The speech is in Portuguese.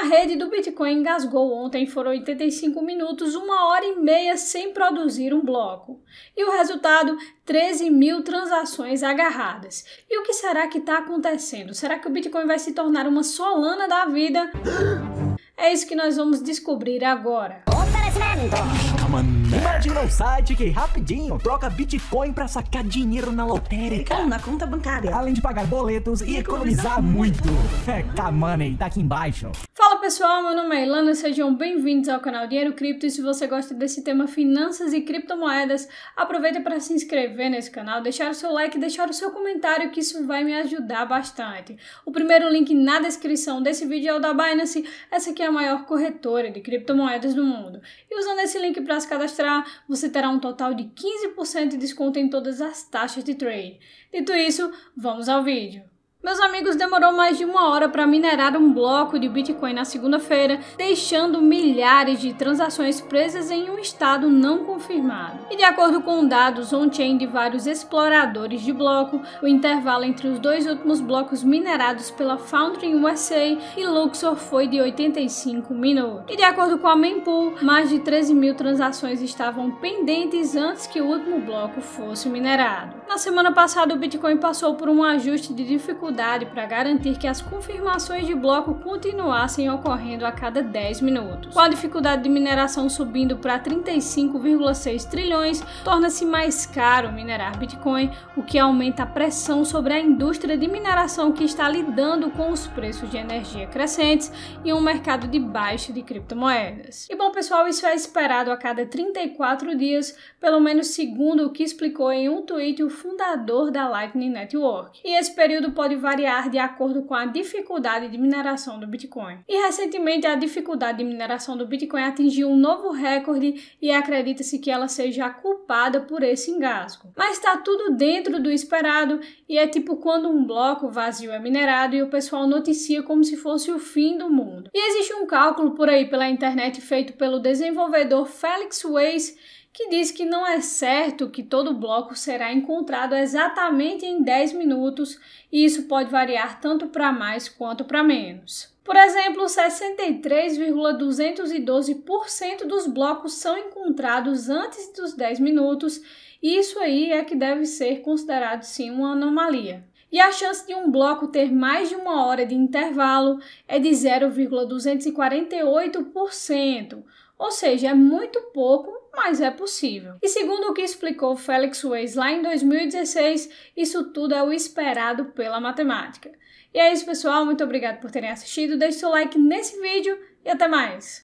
A rede do Bitcoin engasgou ontem, foram 85 minutos, uma hora e meia sem produzir um bloco. E o resultado? 13 mil transações agarradas. E o que será que está acontecendo? Será que o Bitcoin vai se tornar uma solana da vida? É isso que nós vamos descobrir agora. Imagina um site que rapidinho troca Bitcoin para sacar dinheiro na lotérica ou na conta bancária, além de pagar boletos e, e economizar, economizar muito. É, tá, money, tá aqui embaixo pessoal, meu nome é Ilana, sejam bem-vindos ao canal Dinheiro Cripto e se você gosta desse tema finanças e criptomoedas, aproveita para se inscrever nesse canal, deixar o seu like e deixar o seu comentário que isso vai me ajudar bastante. O primeiro link na descrição desse vídeo é o da Binance, essa aqui é a maior corretora de criptomoedas do mundo. E usando esse link para se cadastrar, você terá um total de 15% de desconto em todas as taxas de trade. Dito isso, vamos ao vídeo. Meus amigos, demorou mais de uma hora para minerar um bloco de Bitcoin na segunda-feira, deixando milhares de transações presas em um estado não confirmado. E de acordo com dados on-chain de vários exploradores de bloco, o intervalo entre os dois últimos blocos minerados pela Foundry USA e Luxor foi de 85 minutos. E de acordo com a Mempool, mais de 13 mil transações estavam pendentes antes que o último bloco fosse minerado. Na semana passada, o Bitcoin passou por um ajuste de dificuldade para garantir que as confirmações de bloco continuassem ocorrendo a cada 10 minutos. Com a dificuldade de mineração subindo para 35,6 trilhões, torna-se mais caro minerar Bitcoin, o que aumenta a pressão sobre a indústria de mineração que está lidando com os preços de energia crescentes e um mercado de baixa de criptomoedas. E bom, pessoal, isso é esperado a cada 34 dias, pelo menos segundo o que explicou em um tweet o fundador da Lightning Network. E esse período pode variar de acordo com a dificuldade de mineração do Bitcoin. E recentemente a dificuldade de mineração do Bitcoin atingiu um novo recorde e acredita-se que ela seja a culpada por esse engasgo. Mas está tudo dentro do esperado e é tipo quando um bloco vazio é minerado e o pessoal noticia como se fosse o fim do mundo. E existe um cálculo por aí pela internet feito pelo desenvolvedor Felix Weiss que diz que não é certo que todo bloco será encontrado exatamente em 10 minutos e isso pode variar tanto para mais quanto para menos. Por exemplo, 63,212% dos blocos são encontrados antes dos 10 minutos, e isso aí é que deve ser considerado sim uma anomalia. E a chance de um bloco ter mais de uma hora de intervalo é de 0,248%, ou seja, é muito pouco, mas é possível. E segundo o que explicou Felix Weiss lá em 2016, isso tudo é o esperado pela matemática. E é isso, pessoal. Muito obrigado por terem assistido. Deixe seu like nesse vídeo e até mais!